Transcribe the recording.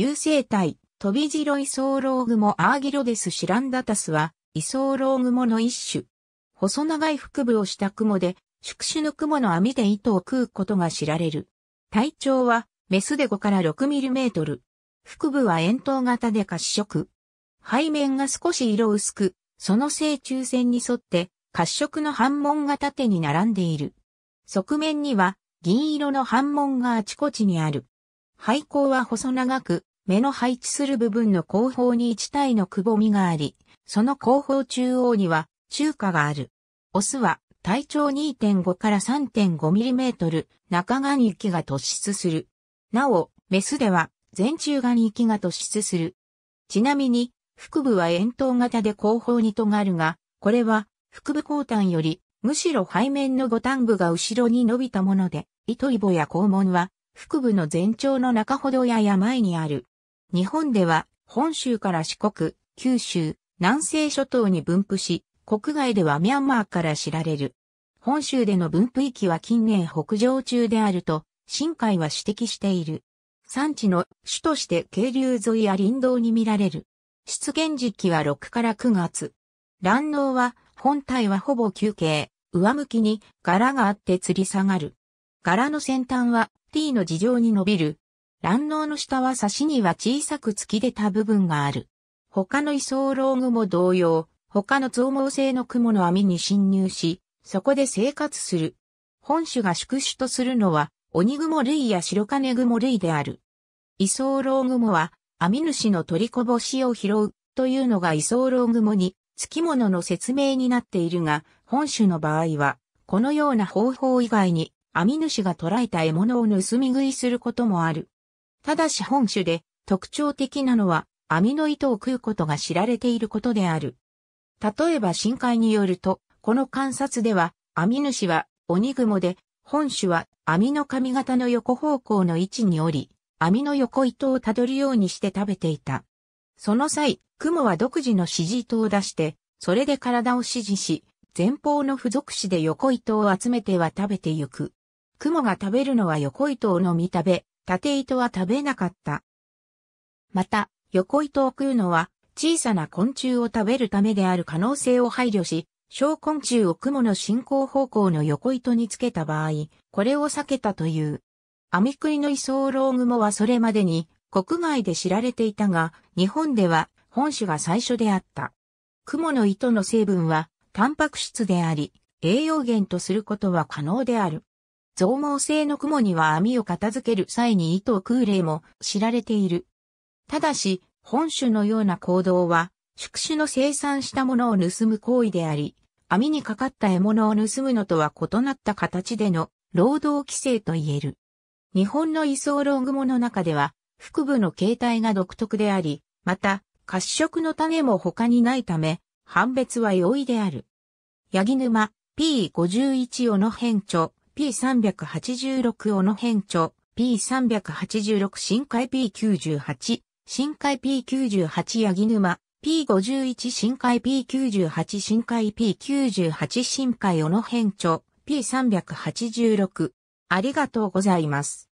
有生体、トビジロイソーローグモアーギロデスシランダタスは、イソーローグモの一種。細長い腹部をした雲で、宿主の雲の網で糸を食うことが知られる。体長は、メスで5から6ミリメートル。腹部は円筒型で褐色。背面が少し色薄く、その正中線に沿って、褐色の斑紋が縦に並んでいる。側面には、銀色の斑紋があちこちにある。背甲は細長く、目の配置する部分の後方に一体のくぼみがあり、その後方中央には中華がある。オスは体長2.5から3.5ミリメートル、中眼域が突出する。なお、メスでは前中眼域が突出する。ちなみに、腹部は円筒型で後方に尖るが、これは腹部後端より、むしろ背面の五端部が後ろに伸びたもので、糸イボや肛門は腹部の前兆の中ほどやや前にある。日本では本州から四国、九州、南西諸島に分布し、国外ではミャンマーから知られる。本州での分布域は近年北上中であると、深海は指摘している。産地の種として渓流沿いや林道に見られる。出現時期は6から9月。卵嚢は、本体はほぼ休憩、上向きに柄があって吊り下がる。柄の先端は T の地上に伸びる卵脳の下は刺しには小さく突き出た部分がある。他のイソウロウグも同様、他の増毛性の蜘蛛の網に侵入し、そこで生活する。本種が宿主とするのは、鬼蜘蛛類や白金蜘蛛類である。イソウロウグモは、網主の取りこぼしを拾うというのがイソウロウグモに、付き物の説明になっているが、本種の場合は、このような方法以外に、網主が捕らえた獲物を盗み食いすることもある。ただし本種で特徴的なのは網の糸を食うことが知られていることである。例えば深海によると、この観察では網主は鬼雲で、本種は網の髪型の横方向の位置におり、網の横糸をたどるようにして食べていた。その際、雲は独自の指示糸を出して、それで体を指示し、前方の付属紙で横糸を集めては食べてゆく。雲が食べるのは横糸を飲み食べ、縦糸は食べなかった。また、横糸を食うのは、小さな昆虫を食べるためである可能性を配慮し、小昆虫を雲の進行方向の横糸につけた場合、これを避けたという。アミクイの居候雲はそれまでに国外で知られていたが、日本では本種が最初であった。雲の糸の成分はタンパク質であり、栄養源とすることは可能である。増毛性の雲には網を片付ける際に糸を空冷も知られている。ただし、本種のような行動は、宿主の生産したものを盗む行為であり、網にかかった獲物を盗むのとは異なった形での労働規制と言える。日本の移送ロングモの中では、腹部の形態が独特であり、また、褐色の種も他にないため、判別は容易である。八木沼、P51 尾の変調、P386 小野辺著、P386 深海 P98、深海 P98 ヤギ沼、P51 深海 P98 深海 P98 深海小野辺著、P386。ありがとうございます。